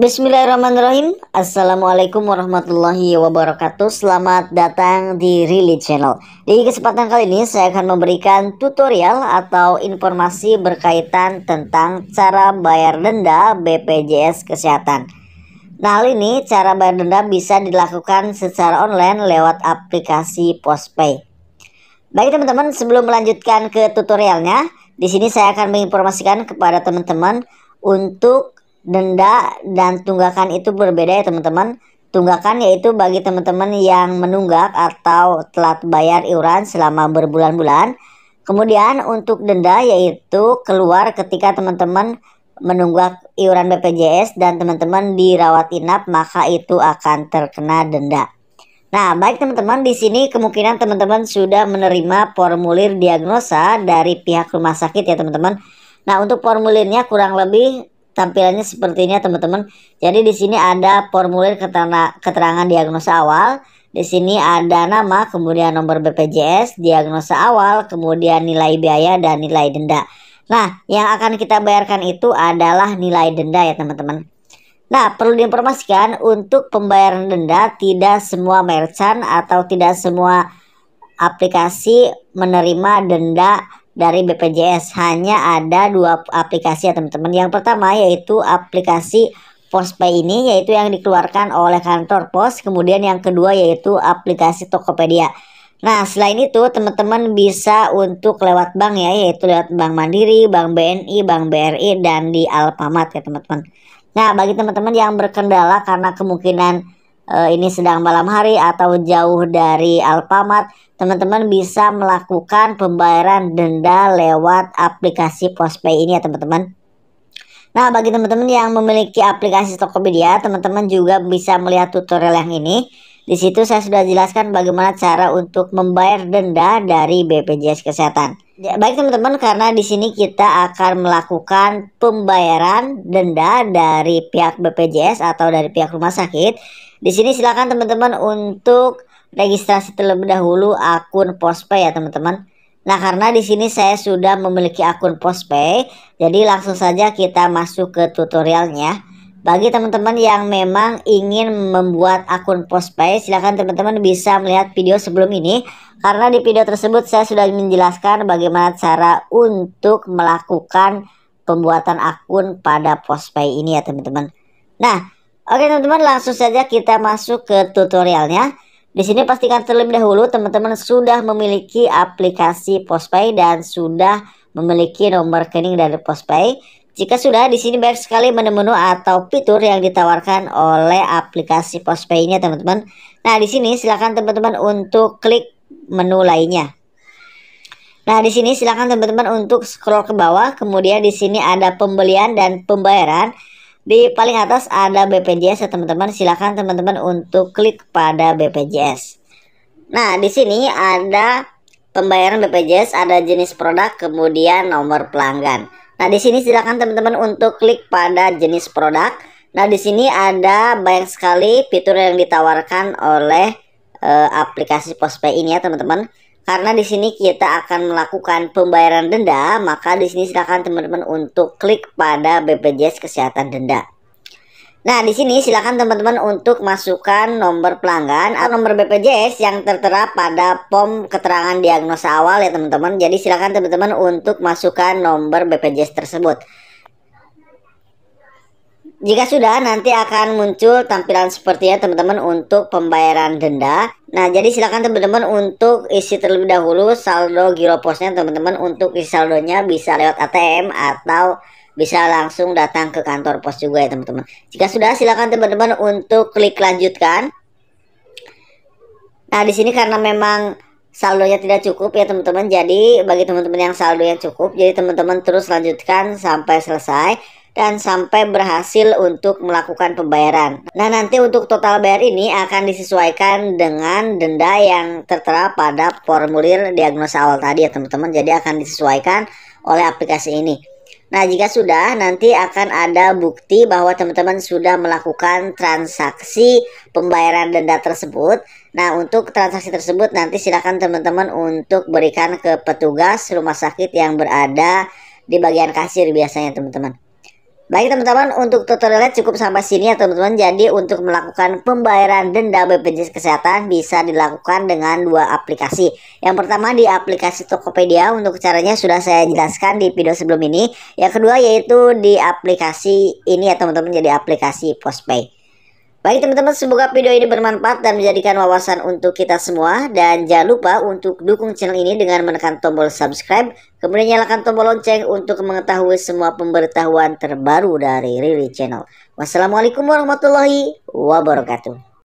Bismillahirrahmanirrahim Assalamualaikum warahmatullahi wabarakatuh Selamat datang di Rili Channel Di kesempatan kali ini saya akan memberikan tutorial atau informasi berkaitan tentang cara bayar denda BPJS Kesehatan Nah hal ini cara bayar denda bisa dilakukan secara online lewat aplikasi Postpay Baik teman-teman sebelum melanjutkan ke tutorialnya di sini saya akan menginformasikan kepada teman-teman untuk denda dan tunggakan itu berbeda ya teman-teman. Tunggakan yaitu bagi teman-teman yang menunggak atau telat bayar iuran selama berbulan-bulan. Kemudian untuk denda yaitu keluar ketika teman-teman menunggak iuran BPJS dan teman-teman dirawat inap maka itu akan terkena denda. Nah, baik teman-teman, di sini kemungkinan teman-teman sudah menerima formulir diagnosa dari pihak rumah sakit ya, teman-teman. Nah, untuk formulirnya kurang lebih tampilannya seperti ini ya teman-teman. Jadi di sini ada formulir keterangan diagnosa awal. Di sini ada nama, kemudian nomor BPJS, diagnosa awal, kemudian nilai biaya dan nilai denda. Nah, yang akan kita bayarkan itu adalah nilai denda ya teman-teman. Nah, perlu diinformasikan untuk pembayaran denda tidak semua merchant atau tidak semua aplikasi menerima denda dari BPJS hanya ada dua aplikasi ya teman-teman. Yang pertama yaitu aplikasi PosPay ini yaitu yang dikeluarkan oleh kantor pos. Kemudian yang kedua yaitu aplikasi Tokopedia. Nah, selain itu teman-teman bisa untuk lewat bank ya, yaitu lewat Bank Mandiri, Bank BNI, Bank BRI dan di Alfamart ya, teman-teman. Nah, bagi teman-teman yang berkendala karena kemungkinan uh, ini sedang malam hari atau jauh dari Alfamart, teman-teman bisa melakukan pembayaran denda lewat aplikasi Postpay ini ya teman-teman. Nah, bagi teman-teman yang memiliki aplikasi Tokopedia, teman-teman juga bisa melihat tutorial yang ini. Di situ saya sudah jelaskan bagaimana cara untuk membayar denda dari BPJS Kesehatan. Ya, baik teman-teman karena di sini kita akan melakukan pembayaran denda dari pihak BPJS atau dari pihak rumah sakit. Di sini silakan teman-teman untuk registrasi terlebih dahulu akun Postpay ya teman-teman. Nah, karena di sini saya sudah memiliki akun Postpay, jadi langsung saja kita masuk ke tutorialnya. Bagi teman-teman yang memang ingin membuat akun postpay, silahkan teman-teman bisa melihat video sebelum ini. Karena di video tersebut saya sudah menjelaskan bagaimana cara untuk melakukan pembuatan akun pada postpay ini ya teman-teman. Nah, oke okay, teman-teman langsung saja kita masuk ke tutorialnya. Di sini pastikan terlebih dahulu teman-teman sudah memiliki aplikasi postpay dan sudah memiliki nomor rekening dari postpay. Jika sudah, di sini banyak sekali menu-menu atau fitur yang ditawarkan oleh aplikasi Postpay ini, teman-teman. Nah, di sini silakan teman-teman untuk klik menu lainnya. Nah, di sini silakan teman-teman untuk scroll ke bawah, kemudian di sini ada pembelian dan pembayaran. Di paling atas ada BPJS ya, teman-teman. Silakan teman-teman untuk klik pada BPJS. Nah, di sini ada pembayaran BPJS, ada jenis produk, kemudian nomor pelanggan. Nah, di sini silakan teman-teman untuk klik pada jenis produk. Nah, di sini ada banyak sekali fitur yang ditawarkan oleh e, aplikasi Postpay ini ya, teman-teman. Karena di sini kita akan melakukan pembayaran denda, maka di sini silakan teman-teman untuk klik pada BPJS Kesehatan Denda. Nah, di sini silakan teman-teman untuk masukkan nomor pelanggan atau nomor BPJS yang tertera pada POM keterangan diagnosa awal ya teman-teman. Jadi silakan teman-teman untuk masukkan nomor BPJS tersebut. Jika sudah, nanti akan muncul tampilan seperti sepertinya teman-teman untuk pembayaran denda. Nah, jadi silakan teman-teman untuk isi terlebih dahulu saldo giro posnya teman-teman untuk isi saldonya bisa lewat ATM atau bisa langsung datang ke kantor pos juga ya teman-teman. Jika sudah silakan teman-teman untuk klik lanjutkan. Nah, di sini karena memang saldonya tidak cukup ya teman-teman. Jadi bagi teman-teman yang saldo yang cukup, jadi teman-teman terus lanjutkan sampai selesai dan sampai berhasil untuk melakukan pembayaran. Nah, nanti untuk total bayar ini akan disesuaikan dengan denda yang tertera pada formulir diagnosa awal tadi ya teman-teman. Jadi akan disesuaikan oleh aplikasi ini. Nah, jika sudah, nanti akan ada bukti bahwa teman-teman sudah melakukan transaksi pembayaran denda tersebut. Nah, untuk transaksi tersebut nanti silakan teman-teman untuk berikan ke petugas rumah sakit yang berada di bagian kasir biasanya teman-teman. Baik teman-teman, untuk tutorialnya cukup sampai sini ya teman-teman. Jadi untuk melakukan pembayaran denda BPJS Kesehatan bisa dilakukan dengan dua aplikasi. Yang pertama di aplikasi Tokopedia, untuk caranya sudah saya jelaskan di video sebelum ini. Yang kedua yaitu di aplikasi ini ya teman-teman, jadi aplikasi Postpay. Baik teman-teman, semoga video ini bermanfaat dan menjadikan wawasan untuk kita semua. Dan jangan lupa untuk dukung channel ini dengan menekan tombol subscribe. Kemudian nyalakan tombol lonceng untuk mengetahui semua pemberitahuan terbaru dari Riri Channel. Wassalamualaikum warahmatullahi wabarakatuh.